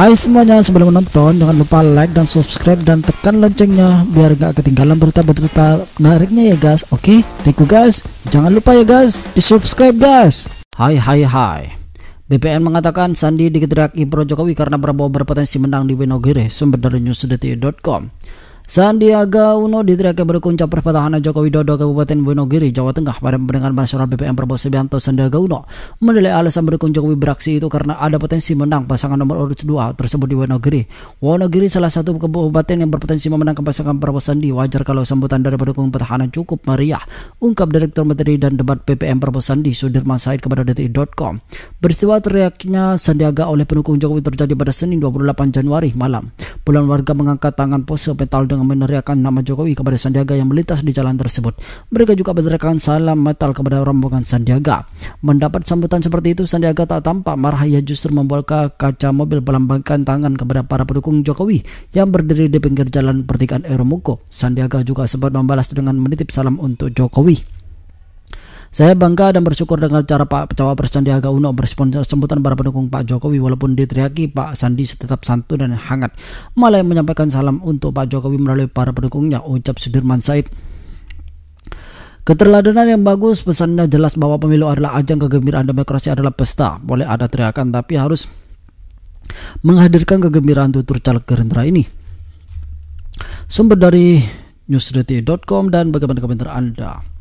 Hai semuanya, sebelum menonton jangan lupa like dan subscribe dan tekan loncengnya biar gak ketinggalan berita-berita menariknya ya guys. Oke, okay? thank you guys. Jangan lupa ya guys, di subscribe guys. Hai hai hai. BPN mengatakan Sandi digerak Ibro Jokowi karena Prabowo berpotensi menang di Winogiri, sumber dari newsdetik.com Sandiaga Uno diteriaki berkunca perpetahana Joko Widodo Kabupaten Wonogiri, Jawa Tengah pada pendengar nasional BPM Prabowo Subianto Sandiaga Uno menilai alasan berkunjung Jokowi beraksi itu karena ada potensi menang pasangan nomor urut 2 tersebut di Wonogiri. Wonogiri salah satu kabupaten yang berpotensi memenangkan pasangan Prabowo Sandi. Wajar kalau sambutan dari pendukung petahana cukup meriah, ungkap Direktur Materi dan Debat BPM Prabowo Sandi Sudirman Said kepada detik.com. Peristiwa teriaknya Sandiaga oleh pendukung Jokowi terjadi pada Senin 28 Januari malam. Puluhan warga mengangkat tangan pose metal dengan meneriakkan nama Jokowi kepada Sandiaga yang melintas di jalan tersebut. Mereka juga meneriakkan salam metal kepada rombongan Sandiaga. Mendapat sambutan seperti itu, Sandiaga tak tampak marah. Ia justru membuka kaca mobil melambangkan tangan kepada para pendukung Jokowi yang berdiri di pinggir jalan pertigaan Eromuko. Sandiaga juga sempat membalas dengan menitip salam untuk Jokowi. Saya bangga dan bersyukur dengan cara Pak Cawapres Sandiaga Uno berespon sambutan para pendukung Pak Jokowi walaupun diteriaki Pak Sandi tetap santun dan hangat. Malah menyampaikan salam untuk Pak Jokowi melalui para pendukungnya, ucap Sudirman Said. Keterladanan yang bagus pesannya jelas bahwa pemilu adalah ajang kegembiraan demokrasi adalah pesta. Boleh ada teriakan tapi harus menghadirkan kegembiraan tutur caleg Gerindra ini. Sumber dari newsdetik.com dan bagaimana komentar Anda?